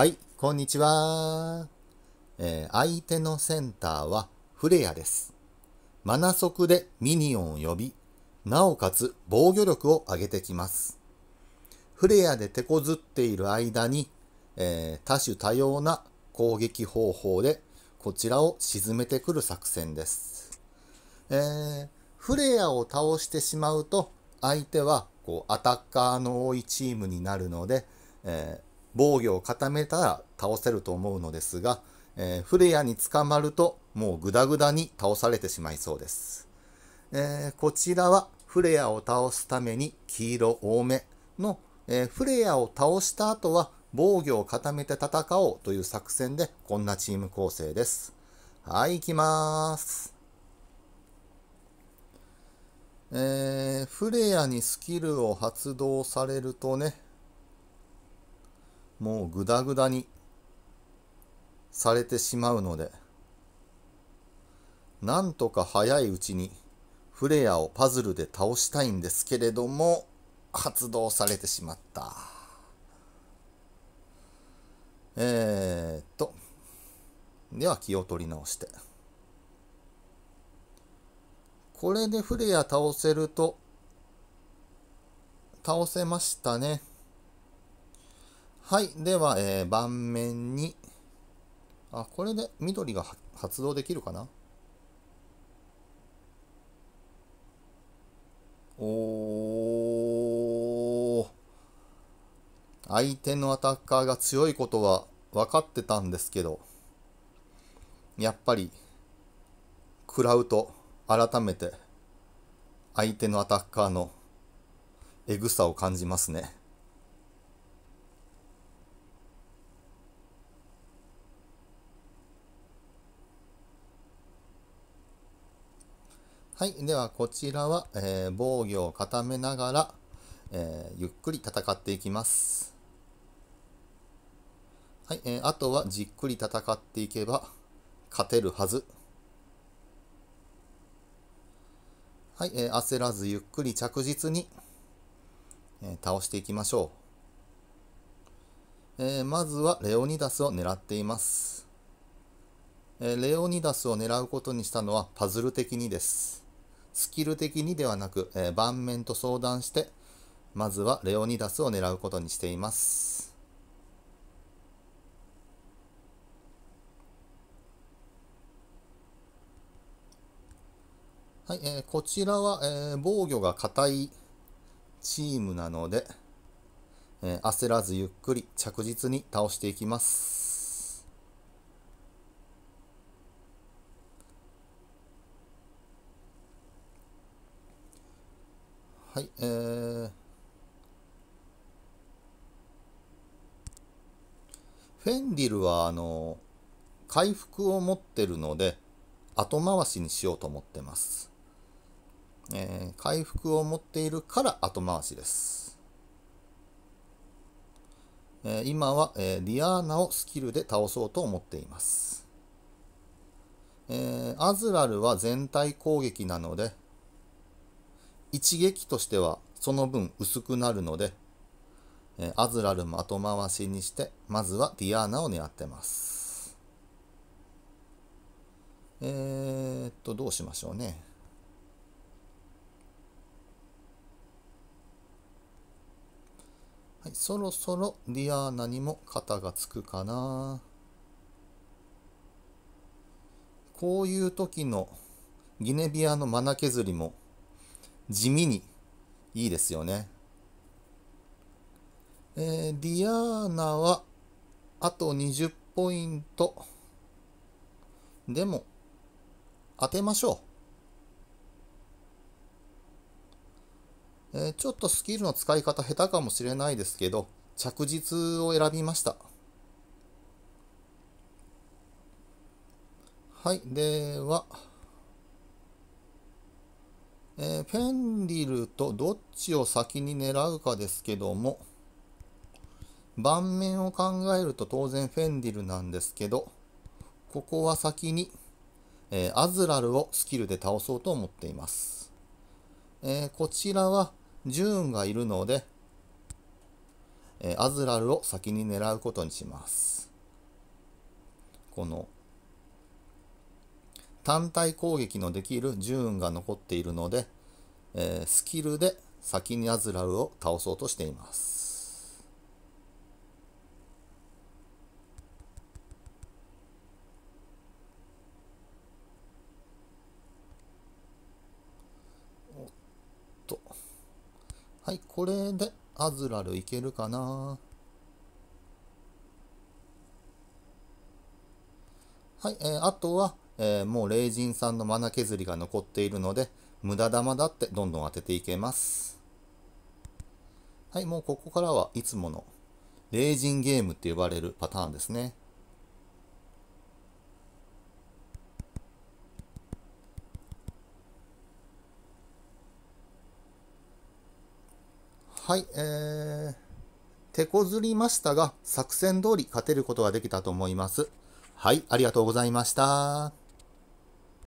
はい、こんにちは。えー、相手のセンターはフレアです。マナ速でミニオンを呼び、なおかつ防御力を上げてきます。フレアで手こずっている間に、えー、多種多様な攻撃方法でこちらを沈めてくる作戦です。えー、フレアを倒してしまうと相手はこうアタッカーの多いチームになるので、えー防御を固めたら倒せると思うのですが、えー、フレアに捕まるともうグダグダに倒されてしまいそうです。えー、こちらはフレアを倒すために黄色多めの、えー、フレアを倒した後は防御を固めて戦おうという作戦でこんなチーム構成です。はい、行きまーす。えー、フレアにスキルを発動されるとね、もうグダグダにされてしまうので、なんとか早いうちにフレアをパズルで倒したいんですけれども、発動されてしまった。えー、っと、では気を取り直して。これでフレア倒せると、倒せましたね。はい。では、えー、盤面に、あ、これで緑が発動できるかなおー。相手のアタッカーが強いことは分かってたんですけど、やっぱり、食らうと、改めて、相手のアタッカーのエグさを感じますね。はい。では、こちらは、えー、防御を固めながら、えー、ゆっくり戦っていきます。はい。えー、あとは、じっくり戦っていけば、勝てるはず。はい。えー、焦らず、ゆっくり着実に、えー、倒していきましょう。えー、まずは、レオニダスを狙っています。えー、レオニダスを狙うことにしたのは、パズル的にです。スキル的にではなく、えー、盤面と相談して、まずはレオニダスを狙うことにしています。はい、えー、こちらは、えー、防御が硬いチームなので、えー、焦らずゆっくり着実に倒していきます。はい、えー、フェンディルはあの回復を持ってるので後回しにしようと思ってます、えー、回復を持っているから後回しです、えー、今は、えー、ディアーナをスキルで倒そうと思っています、えー、アズラルは全体攻撃なので一撃としてはその分薄くなるので、えアズラルも後回しにして、まずはディアーナを狙ってます。えー、っと、どうしましょうね。はい、そろそろディアーナにも肩がつくかな。こういう時のギネビアのマナ削りも地味にいいですよね。えー、ディアーナは、あと20ポイント。でも、当てましょう。えー、ちょっとスキルの使い方下手かもしれないですけど、着実を選びました。はい、では、えー、フェンリルとどっちを先に狙うかですけども、盤面を考えると当然フェンリルなんですけど、ここは先に、えー、アズラルをスキルで倒そうと思っています。えー、こちらはジューンがいるので、えアズラルを先に狙うことにします。この単体攻撃のできるジューが残っているので、えー、スキルで先にアズラルを倒そうとしています。おっと。はい、これでアズラルいけるかなはい、えー、あとは、えー、もう霊人さんのマナ削りが残っているので、無駄玉だってどんどん当てていけます。はい、もうここからはいつもの、霊人ゲームって呼ばれるパターンですね。はい、えー、手こずりましたが、作戦通り勝てることができたと思います。はい、ありがとうございました。